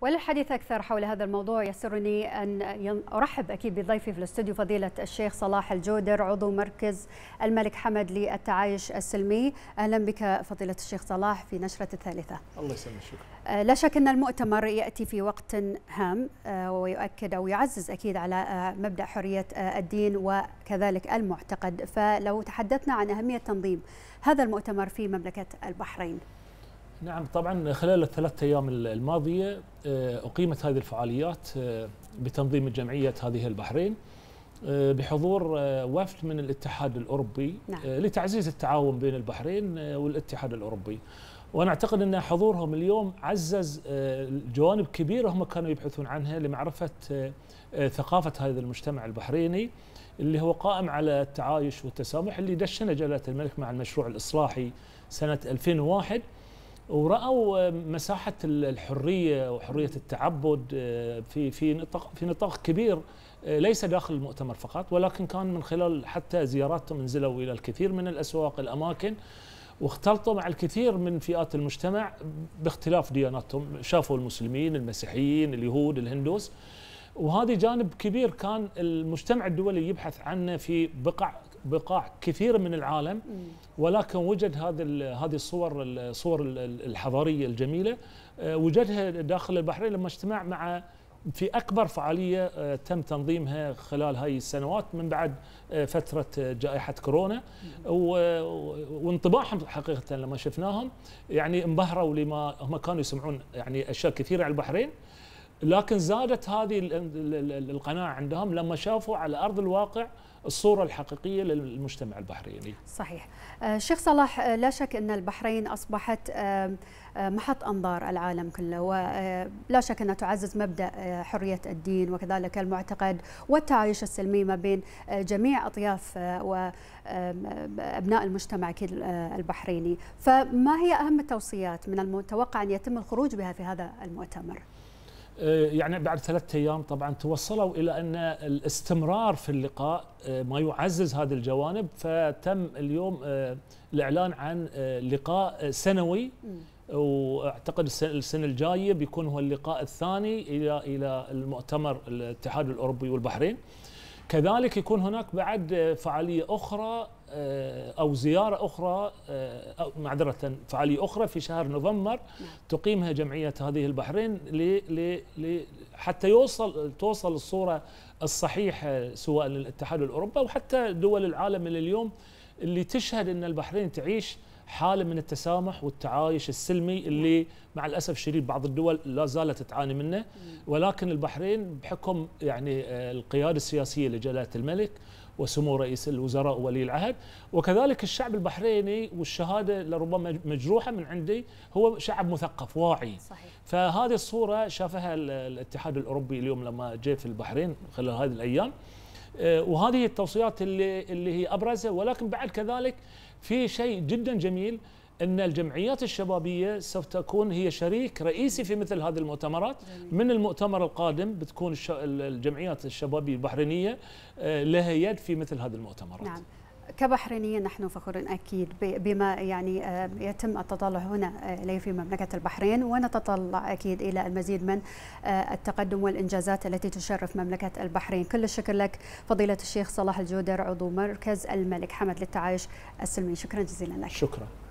وللحديث أكثر حول هذا الموضوع يسرني أن أرحب أكيد بضيفي في الاستوديو فضيلة الشيخ صلاح الجودر عضو مركز الملك حمد للتعايش السلمي أهلا بك فضيلة الشيخ صلاح في نشرة الثالثة الله يسلمك شكرا آه، لا شك أن المؤتمر يأتي في وقت هام آه، ويؤكد أو يعزز أكيد على آه، مبدأ حرية الدين وكذلك المعتقد فلو تحدثنا عن أهمية تنظيم هذا المؤتمر في مملكة البحرين نعم طبعا خلال الثلاثة أيام الماضية آه، أقيمت هذه الفعاليات آه، بتنظيم جمعية هذه البحرين آه، بحضور وفد من الاتحاد الأوروبي نعم. لتعزيز التعاون بين البحرين والاتحاد الأوروبي وأنا أعتقد أن حضورهم اليوم عزز جوانب كبيرة هم كانوا يبحثون عنها لمعرفة ثقافة هذا المجتمع البحريني اللي هو قائم على التعايش والتسامح اللي دشنه جلالة الملك مع المشروع الإصلاحي سنة 2001 وراوا مساحه الحريه وحريه التعبد آه، في في نطاق في نطاق كبير آه، ليس داخل المؤتمر فقط ولكن كان من خلال حتى زياراتهم انزلوا الى الكثير من الاسواق الاماكن واختلطوا مع الكثير من فئات المجتمع باختلاف دياناتهم شافوا المسلمين المسيحيين اليهود الهندوس وهذا جانب كبير كان المجتمع الدولي يبحث عنه في بقع بقاع كثير من العالم ولكن وجد هذه هذه الصور الصور الحضاريه الجميله آه، وجدها داخل البحرين لما اجتمع مع في اكبر فعاليه آه، تم تنظيمها خلال هاي السنوات من بعد آه، فتره جائحه كورونا وانطباعهم حقيقه لما شفناهم يعني انبهروا لما هم كانوا يسمعون يعني اشياء كثيره على البحرين لكن زادت هذه القناعه عندهم لما شافوا على ارض الواقع الصوره الحقيقيه للمجتمع البحريني. صحيح. آه، شيخ صلاح آه، لا شك ان البحرين اصبحت آه، محط انظار العالم كله ولا شك انها تعزز مبدا حريه الدين وكذلك المعتقد والتعايش السلمي ما بين جميع اطياف وابناء المجتمع البحريني، فما هي اهم التوصيات من المتوقع ان يتم الخروج بها في هذا المؤتمر؟ آه، يعني بعد ثلاثة أيام طبعا توصلوا إلى أن الاستمرار في اللقاء آه، ما يعزز هذه الجوانب فتم اليوم آه، الإعلان عن لقاء سنوي واعتقد السنه الجايه بيكون هو اللقاء الثاني الى الى المؤتمر الاتحاد الاوروبي والبحرين كذلك يكون هناك بعد فعاليه اخرى آه، أو زيارة أخرى آه، أو معذرة فعالية أخرى في شهر نوفمبر نعم. تقيمها جمعية هذه البحرين حتى يوصل توصل الصورة الصحيحة سواء للاتحاد الأوروبي أو حتى دول العالم اللي اليوم اللي تشهد أن البحرين تعيش حالة من التسامح والتعايش السلمي اللي نعم. مع الأسف الشديد بعض الدول لا زالت تعاني منه نعم. ولكن البحرين بحكم يعني آه، القيادة السياسية لجلالة الملك وسمو رئيس الوزراء ولي العهد وكذلك الشعب البحريني والشهاده لربما مجروحه من عندي هو شعب مثقف واعي صحيح. فهذه الصوره شافها الاتحاد الاوروبي اليوم لما جاء في البحرين خلال هذه الايام آه، وهذه التوصيات اللي اللي هي ابرزها ولكن بعد كذلك في شيء جدا جميل ان الجمعيات الشبابيه سوف تكون هي شريك رئيسي في مثل هذه المؤتمرات من المؤتمر القادم بتكون الجمعيات الشبابيه البحرينيه آه، لها يد في مثل هذه المؤتمرات نعم. كبحرينيين نحن فخورين اكيد بما يعني آه، يتم التطلع هنا آه، اليه في مملكه البحرين ونتطلع اكيد الى المزيد من التقدم والانجازات التي تشرف مملكه البحرين، كل الشكر لك فضيله الشيخ صلاح الجودر عضو مركز الملك حمد للتعايش السلمي، شكرا جزيلا لك. شكرا.